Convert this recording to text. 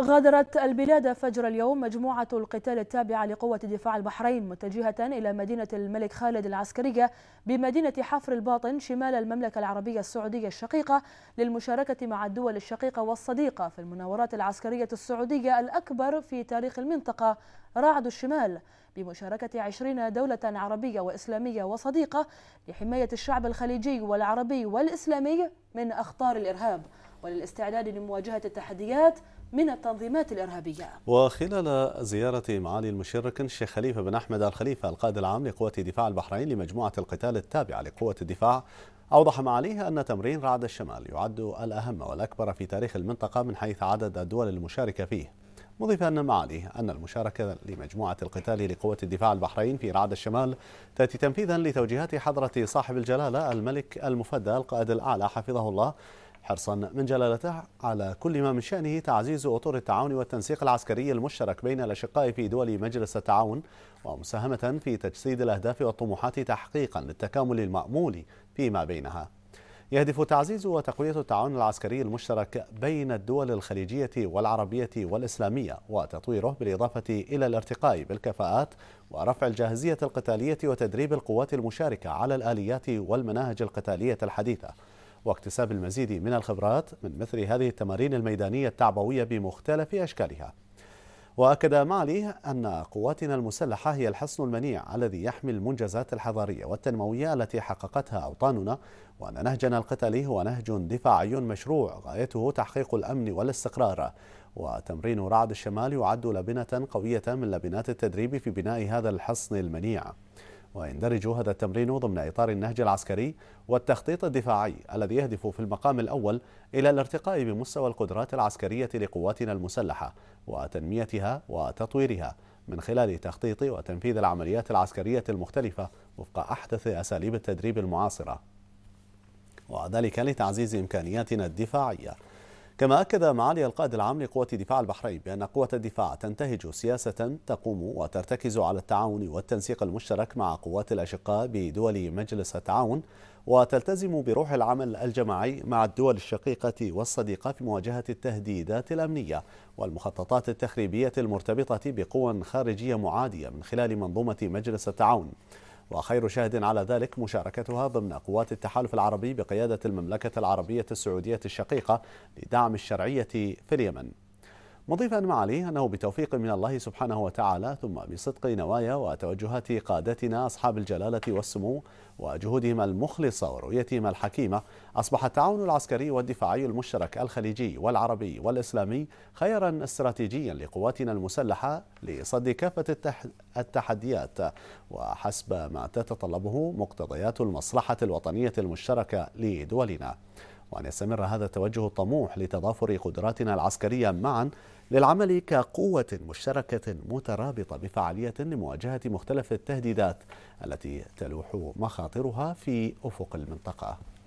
غادرت البلاد فجر اليوم مجموعة القتال التابعة لقوة دفاع البحرين متجهة إلى مدينة الملك خالد العسكرية بمدينة حفر الباطن شمال المملكة العربية السعودية الشقيقة للمشاركة مع الدول الشقيقة والصديقة في المناورات العسكرية السعودية الأكبر في تاريخ المنطقة رعد الشمال بمشاركة عشرين دولة عربية وإسلامية وصديقة لحماية الشعب الخليجي والعربي والإسلامي من أخطار الإرهاب وللاستعداد لمواجهة التحديات من التنظيمات الإرهابية وخلال زيارة معالي المشير كان الشيخ خليفة بن أحمد الخليفة القائد العام لقوات دفاع البحرين لمجموعة القتال التابعة لقوة الدفاع أوضح معاليه أن تمرين رعد الشمال يعد الأهم والأكبر في تاريخ المنطقة من حيث عدد الدول المشاركة فيه مضيفا أن معاليه أن المشاركة لمجموعة القتال لقوة الدفاع البحرين في رعد الشمال تأتي تنفيذا لتوجيهات حضرة صاحب الجلالة الملك المفدى القائد الأعلى حفظه الله حرصا من جلالته على كل ما من شأنه تعزيز أطر التعاون والتنسيق العسكري المشترك بين الأشقاء في دول مجلس التعاون ومساهمة في تجسيد الأهداف والطموحات تحقيقا للتكامل المأمول فيما بينها يهدف تعزيز وتقوية التعاون العسكري المشترك بين الدول الخليجية والعربية والإسلامية وتطويره بالإضافة إلى الارتقاء بالكفاءات ورفع الجاهزية القتالية وتدريب القوات المشاركة على الآليات والمناهج القتالية الحديثة واكتساب المزيد من الخبرات من مثل هذه التمارين الميدانية التعبوية بمختلف أشكالها وأكد معلي أن قواتنا المسلحة هي الحصن المنيع الذي يحمي المنجزات الحضارية والتنموية التي حققتها أوطاننا وأن نهجنا القتالي هو نهج دفاعي مشروع غايته تحقيق الأمن والاستقرار وتمرين رعد الشمال يعد لبنة قوية من لبنات التدريب في بناء هذا الحصن المنيع ويندرج هذا التمرين ضمن إطار النهج العسكري والتخطيط الدفاعي الذي يهدف في المقام الأول إلى الارتقاء بمستوى القدرات العسكرية لقواتنا المسلحة وتنميتها وتطويرها من خلال تخطيط وتنفيذ العمليات العسكرية المختلفة وفق أحدث أساليب التدريب المعاصرة وذلك لتعزيز إمكانياتنا الدفاعية كما أكد معالي القائد العام لقوة دفاع البحرين بأن قوة الدفاع تنتهج سياسة تقوم وترتكز على التعاون والتنسيق المشترك مع قوات الأشقاء بدول مجلس التعاون وتلتزم بروح العمل الجماعي مع الدول الشقيقة والصديقة في مواجهة التهديدات الأمنية والمخططات التخريبية المرتبطة بقوى خارجية معادية من خلال منظومة مجلس التعاون وخير شاهد على ذلك مشاركتها ضمن قوات التحالف العربي بقيادة المملكة العربية السعودية الشقيقة لدعم الشرعية في اليمن مضيفا معالي أنه بتوفيق من الله سبحانه وتعالى ثم بصدق نوايا وتوجهات قادتنا أصحاب الجلالة والسمو وجهودهم المخلصة ورؤيتهم الحكيمة أصبح التعاون العسكري والدفاعي المشترك الخليجي والعربي والإسلامي خيرا استراتيجيا لقواتنا المسلحة لصد كافة التحديات وحسب ما تتطلبه مقتضيات المصلحة الوطنية المشتركة لدولنا وأن يستمر هذا التوجه الطموح لتضافر قدراتنا العسكرية معا للعمل كقوة مشتركة مترابطة بفعالية لمواجهة مختلف التهديدات التي تلوح مخاطرها في أفق المنطقة